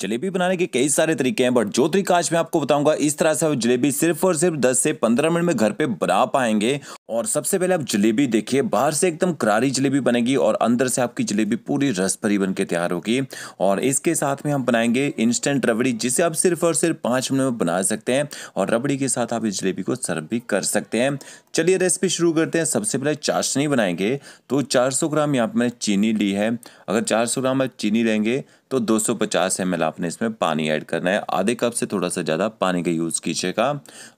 जलेबी बनाने के कई सारे तरीके हैं बट जो तरीका आज मैं आपको बताऊंगा इस तरह से आप जलेबी सिर्फ और सिर्फ 10 से 15 मिनट में घर पे बना पाएंगे और सबसे पहले आप जलेबी देखिए बाहर से एकदम करारी जलेबी बनेगी और अंदर से आपकी जलेबी पूरी रस भरी बन के तैयार होगी और इसके साथ में हम बनाएंगे इंस्टेंट रबड़ी जिसे आप सिर्फ और सिर्फ पाँच मिनट में बना सकते हैं और रबड़ी के साथ आप इस जलेबी को सर्व भी कर सकते हैं चलिए रेसिपी शुरू करते हैं सबसे पहले चाशनी बनाएंगे तो चार ग्राम यहाँ पर मैंने चीनी ली है अगर चार ग्राम आप चीनी लेंगे तो 250 ml आपने इसमें पानी ऐड करना है आधे कप से थोड़ा सा ज़्यादा पानी का यूज़ कीजिएगा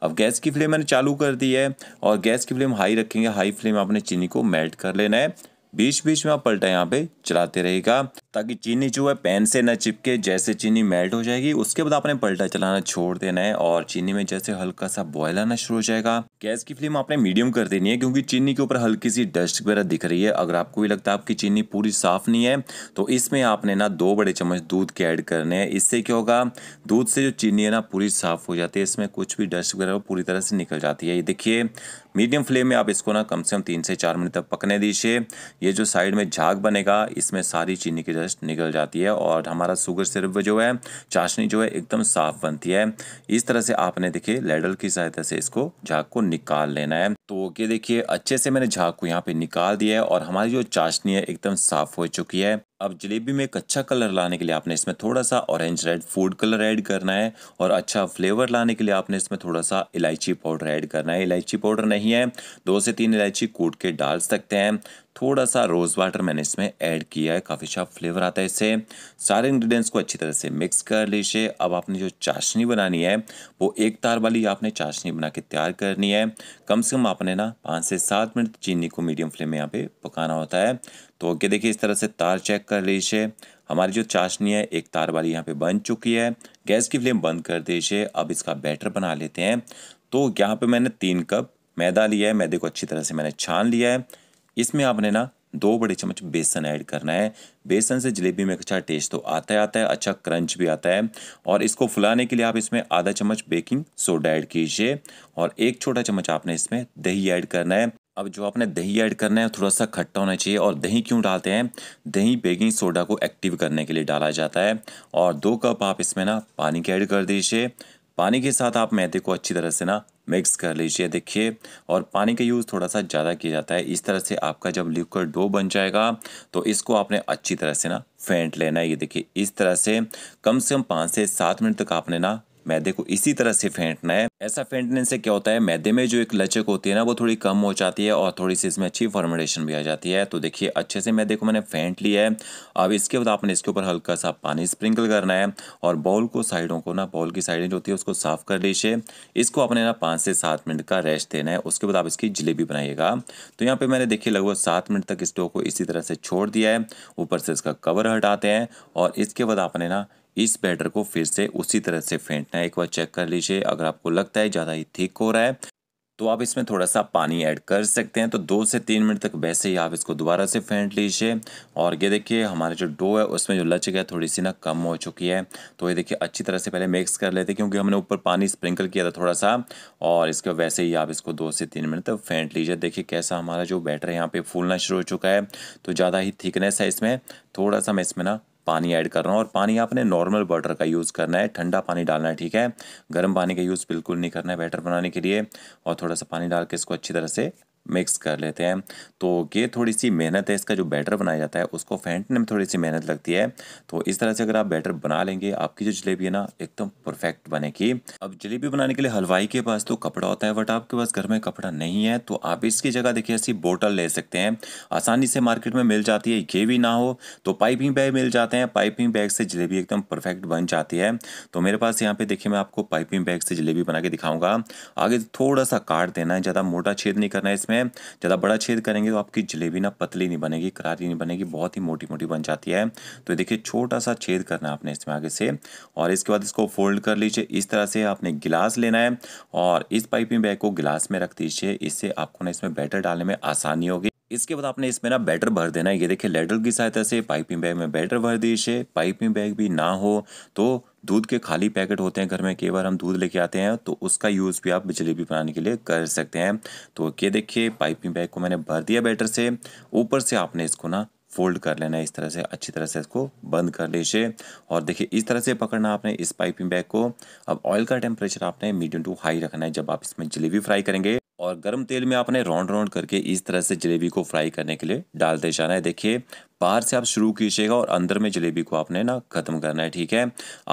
अब गैस की फ्लेम मैंने चालू कर दी है और गैस की फ्लेम हाई रखेंगे हाई फ्लेम आपने चीनी को मेल्ट कर लेना है बीच बीच में आप पलटा यहाँ पे चलाते रहेगा ताकि चीनी जो है पैन से न चिपके जैसे चीनी मेल्ट हो जाएगी उसके बाद आपने पलटा चलाना छोड़ देना है और चीनी में जैसे हल्का सा बॉयल आना शुरू हो जाएगा गैस की फ्लेम आपने मीडियम कर देनी है क्योंकि चीनी के ऊपर हल्की सी डस्ट वगैरह दिख रही है अगर आपको भी लगता है आपकी चीनी पूरी साफ नहीं है तो इसमें आपने ना दो बड़े चम्मच दूध के ऐड करने हैं इससे क्या होगा दूध से जो चीनी है ना पूरी साफ हो जाती है इसमें कुछ भी डस्ट वगैरह पूरी तरह से निकल जाती है ये देखिए मीडियम फ्लेम में आप इसको ना कम से कम तीन से चार मिनट तक पकने दीजिए ये जो साइड में झाग बनेगा इसमें सारी चीनी की रस्ट निकल जाती है और हमारा शुगर सिर्फ जो है चाशनी जो है एकदम साफ बनती है इस तरह से आपने देखिए लेडल की सहायता से इसको झाग को निकाल लेना है तो ये देखिए अच्छे से मैंने झाग को यहाँ पे निकाल दिया है और हमारी जो चाशनी है एकदम साफ हो चुकी है अब जलेबी में एक अच्छा कलर लाने के लिए आपने इसमें थोड़ा सा orange red food colour add करना है और अच्छा फ्लेवर लाने के लिए आपने इसमें थोड़ा सा इलायची पाउडर ऐड करना है इलायची पाउडर नहीं है दो से तीन इलायची कूट के डाल सकते हैं थोड़ा सा रोज़ वाटर मैंने इसमें ऐड किया है काफ़ी अच्छा फ्लेवर आता है इससे सारे इंग्रेडिएंट्स को अच्छी तरह से मिक्स कर लीजिए अब आपने जो चाशनी बनानी है वो एक तार वाली आपने चाशनी बना के तैयार करनी है कम से कम आपने ना पाँच से सात मिनट चीनी को मीडियम फ्लेम में यहाँ पे पकाना होता है तो ओके देखिए इस तरह से तार चेक कर लीजिए हमारी जो चाशनी है एक तार वाली यहाँ पे बन चुकी है गैस की फ्लेम बंद कर दीजिए अब इसका बैटर बना लेते हैं तो यहाँ पे मैंने तीन कप मैदा लिया है मैदे को अच्छी तरह से मैंने छान लिया है इसमें आपने ना दो बड़े चम्मच बेसन ऐड करना है बेसन से जलेबी में अच्छा टेस्ट तो आता ही आता है अच्छा क्रंच भी आता है और इसको फुलाने के लिए आप इसमें आधा चम्मच बेकिंग सोडा ऐड कीजिए और एक छोटा चम्मच आपने इसमें दही ऐड करना है अब जो आपने दही ऐड करना है थोड़ा सा खट्टा होना चाहिए और दही क्यों डालते हैं दही बेकिंग सोडा को एक्टिव करने के लिए डाला जाता है और दो कप आप इसमें ना पानी के ऐड कर दीजिए पानी के साथ आप मैदे को अच्छी तरह से ना मिक्स कर लीजिए देखिए और पानी का यूज़ थोड़ा सा ज़्यादा किया जाता है इस तरह से आपका जब लिक्वर डो बन जाएगा तो इसको आपने अच्छी तरह से ना फेंट लेना है ये देखिए इस तरह से कम से कम पाँच से सात मिनट तक आपने ना मैदे को इसी तरह से फेंटना है ऐसा फेंटने से क्या होता है मैदे में जो एक लचक होती है ना वो थोड़ी कम हो जाती है और थोड़ी सी इसमें अच्छी फॉर्मेशन भी आ जाती है तो देखिए अच्छे से मैदे को मैंने फेंट लिया है अब इसके बाद आपने इसके ऊपर हल्का सा पानी स्प्रिंकल करना है और बॉल को साइडों को ना बॉल की साइडें जो होती है उसको साफ कर लीजिए इसको आपने ना पाँच से सात मिनट का रेस्ट देना है उसके बाद आप इसकी जलेबी बनाइएगा तो यहाँ पर मैंने देखिए लगभग सात मिनट तक स्टोव को इसी तरह से छोड़ दिया है ऊपर से इसका कवर हटाते हैं और इसके बाद आपने ना इस बैटर को फिर से उसी तरह से फेंटना है एक बार चेक कर लीजिए अगर आपको लगता है ज़्यादा ही थिक हो रहा है तो आप इसमें थोड़ा सा पानी ऐड कर सकते हैं तो दो से तीन मिनट तक वैसे ही आप इसको दोबारा से फेंट लीजिए और ये देखिए हमारा जो डो है उसमें जो लचक है थोड़ी सी ना कम हो चुकी है तो ये देखिए अच्छी तरह से पहले मिक्स कर लेते हैं क्योंकि हमने ऊपर पानी स्प्रिंकल किया था थोड़ा सा और इसके वैसे ही आप इसको दो से तीन मिनट तक फेंट लीजिए देखिए कैसा हमारा जो बैटर है यहाँ पर फूलना शुरू हो चुका है तो ज़्यादा ही थिकनेस है इसमें थोड़ा सा मैं इसमें ना पानी ऐड कर रहा हूँ और पानी आपने नॉर्मल वाटर का यूज़ करना है ठंडा पानी डालना है ठीक है गर्म पानी का यूज़ बिल्कुल नहीं करना है बैटर बनाने के लिए और थोड़ा सा पानी डाल के इसको अच्छी तरह से मिक्स कर लेते हैं तो ये थोड़ी सी मेहनत है इसका जो बैटर बनाया जाता है उसको फेंटने में थोड़ी सी मेहनत लगती है तो इस तरह से अगर आप बैटर बना लेंगे आपकी जो जलेबी है ना एकदम परफेक्ट बनेगी अब जलेबी बनाने के लिए हलवाई के पास तो कपड़ा होता है बट आपके पास घर में कपड़ा नहीं है तो आप इसकी जगह देखिए ऐसी बोटल ले सकते हैं आसानी से मार्केट में मिल जाती है ये भी ना हो तो पाइपिंग बैग मिल जाते हैं पाइपिंग बैग से जलेबी एकदम परफेक्ट बन जाती है तो मेरे पास यहाँ पे देखिए मैं आपको पाइपिंग बैग से जलेबी बना के दिखाऊंगा आगे थोड़ा सा काट देना है ज़्यादा मोटा छेद नहीं करना है इसमें में ज़्यादा बड़ा छेद करेंगे तो आपकी जलेबी ना पतली नहीं बनेगी करारी नहीं बनेगी बहुत ही मोटी मोटी बन जाती है तो देखिए छोटा सा छेद करना है आपने इसमें आगे से और इसके बाद इसको फोल्ड कर लीजिए इस तरह से आपने गिलास लेना है और इस पाइपिंग बैग को गिलास में रख दीजिए इससे आपको ना इसमें बैटर डालने में आसानी होगी इसके बाद आपने इसमें ना बैटर भर देना है ये देखिए लेडल की सहायता से पाइपिंग बैग में बैटर भर दीजिए पाइपिंग बैग भी ना हो तो दूध के खाली पैकेट होते हैं घर में कई बार हम दूध लेके आते हैं तो उसका यूज़ भी आप जलेबी बनाने के लिए कर सकते हैं तो ये देखिए पाइपिंग बैग को मैंने भर दिया बैटर से ऊपर से आपने इसको ना फोल्ड कर लेना है इस तरह से अच्छी तरह से इसको बंद कर लीजिए और देखिए इस तरह से पकड़ना आपने इस पाइपिंग बैग को अब ऑयल का टेम्परेचर आपने मीडियम टू हाई रखना है जब आप इसमें जलेबी फ्राई करेंगे और गर्म तेल में आपने राउंड राउंड करके इस तरह से जलेबी को फ्राई करने के लिए डालते जाना है देखिए बाहर से आप शुरू कीजिएगा और अंदर में जलेबी को आपने ना ख़त्म करना है ठीक है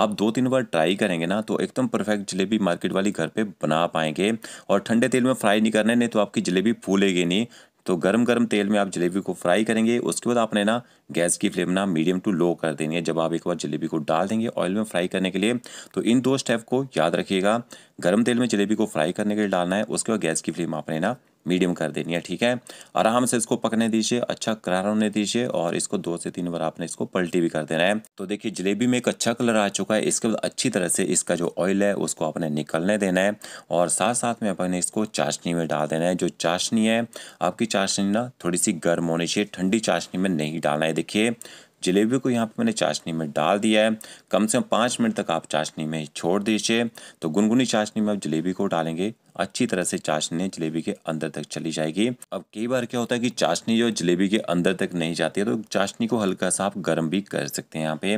आप दो तीन बार ट्राई करेंगे ना तो एकदम परफेक्ट जलेबी मार्केट वाली घर पे बना पाएंगे और ठंडे तेल में फ्राई नहीं करना है नहीं तो आपकी जलेबी फूलेगी नहीं तो गर्म गर्म तेल में आप जलेबी को फ्राई करेंगे उसके बाद आपने ना गैस की फ्लेम ना मीडियम टू लो कर देनी है जब आप एक बार जलेबी को डाल देंगे ऑयल में फ्राई करने के लिए तो इन दो स्टेप को याद रखिएगा गर्म तेल में जलेबी को फ्राई करने के लिए डालना है उसके बाद गैस की फ्लेम आपने ना मीडियम कर देनी है ठीक है आराम से इसको पकने दीजिए अच्छा करार होने दीजिए और इसको दो से तीन बार आपने इसको पलटी भी कर देना है तो देखिए जलेबी में एक अच्छा कलर आ चुका है इसके बाद अच्छी तरह से इसका जो ऑयल है उसको आपने निकलने देना है और साथ साथ में अपने इसको चाशनी में डाल देना है जो चाशनी है आपकी चाशनी ना थोड़ी सी गर्म होनी चाहिए ठंडी चाशनी में नहीं डालना है देखिए जलेबी को यहाँ पे मैंने चाशनी में डाल दिया है कम से कम पाँच मिनट तक आप चाशनी में छोड़ दीजिए तो गुनगुनी चाशनी में आप जलेबी को डालेंगे अच्छी तरह से चाशनी जलेबी के अंदर तक चली जाएगी अब कई बार क्या होता है कि चाशनी जो जलेबी के अंदर तक नहीं जाती है तो चाशनी को हल्का सा आप गर्म भी कर सकते हैं यहाँ पे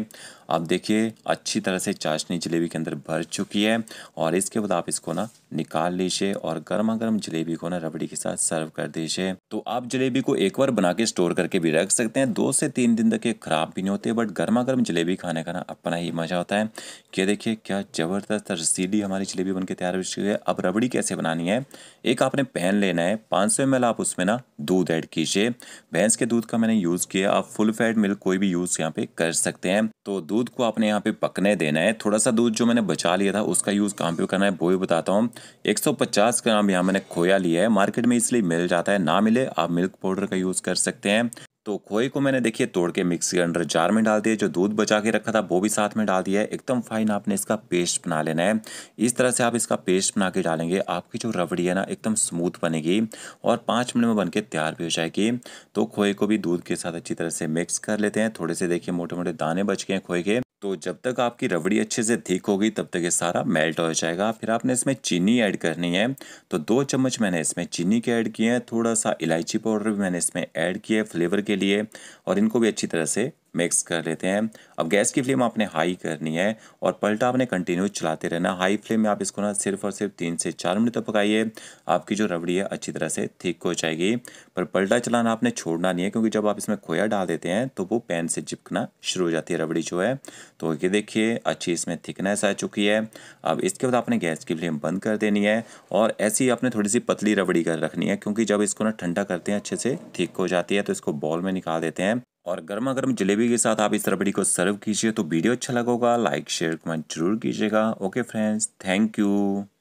आप देखिए अच्छी तरह से चाशनी जलेबी के अंदर भर चुकी है और इसके बाद आप इसको ना निकाल लीजिए और गर्मा गर्म जलेबी को ना रबड़ी के साथ सर्व कर दीजिए तो आप जलेबी को एक बार बना के स्टोर करके भी रख सकते हैं दो से तीन दिन तक ये खराब भी नहीं होते बट गर्मा गर्म जलेबी खाने का ना अपना ही मजा होता है कि देखिए क्या जबरदस्त रसीली हमारी जलेबी बन के तैयार हो चुकी है अब रबड़ी कैसे कैसे बनानी है एक आपने पैन लेना है 500 सौ आप उसमें ना दूध ऐड कीजिए भैंस के दूध का मैंने यूज़ किया आप फुल फैट मिल्क कोई भी यूज़ यहाँ पे कर सकते हैं तो दूध को आपने यहाँ पे पकने देना है थोड़ा सा दूध जो मैंने बचा लिया था उसका यूज़ कहाँ पे करना है वो भी बताता हूँ एक ग्राम यहाँ मैंने खोया लिया है मार्केट में इसलिए मिल जाता है ना मिले आप मिल्क पाउडर का यूज़ कर सकते हैं तो खोए को मैंने देखिए तोड़ के मिक्सी अंडर जार में डाल दिया जो दूध बचा के रखा था वो भी साथ में डाल दिया है एकदम फाइन आपने इसका पेस्ट बना लेना है इस तरह से आप इसका पेस्ट बना के डालेंगे आपकी जो रबड़ी है ना एकदम स्मूथ बनेगी और पाँच मिनट में बन के तैयार भी हो जाएगी तो खोए को भी दूध के साथ अच्छी तरह से मिक्स कर लेते हैं थोड़े से देखिए मोटे मोटे दाने बच गए खोए के तो जब तक आपकी रबड़ी अच्छे से थिक होगी तब तक ये सारा मेल्ट हो जाएगा फिर आपने इसमें चीनी ऐड करनी है तो दो चम्मच मैंने इसमें चीनी के ऐड किए हैं थोड़ा सा इलायची पाउडर भी मैंने इसमें ऐड किया है फ्लेवर के लिए और इनको भी अच्छी तरह से मिक्स कर लेते हैं अब गैस की फ्लेम आपने हाई करनी है और पलटा आपने कंटिन्यू चलाते रहना हाई फ्लेम में आप इसको ना सिर्फ और सिर्फ तीन से चार मिनट तक तो पकाइए आपकी जो रबड़ी है अच्छी तरह से थिक हो जाएगी पर पलटा चलाना आपने छोड़ना नहीं है क्योंकि जब आप इसमें खोया डाल देते हैं तो वो पैन से चिपकना शुरू हो जाती है रबड़ी जो है तो ये देखिए अच्छी इसमें थिकनेस आ चुकी है अब इसके बाद आपने गैस की फ्लेम बंद कर देनी है और ऐसी ही आपने थोड़ी सी पतली रबड़ी कर रखनी है क्योंकि जब इसको ना ठंडा करते हैं अच्छे से थिक हो जाती है तो इसको बॉल में निकाल देते हैं और गर्मा गर्म जलेबी के साथ आप इस रबड़ी को सर्व कीजिए तो वीडियो अच्छा लगेगा लाइक शेयर कमेंट जरूर कीजिएगा ओके फ्रेंड्स थैंक यू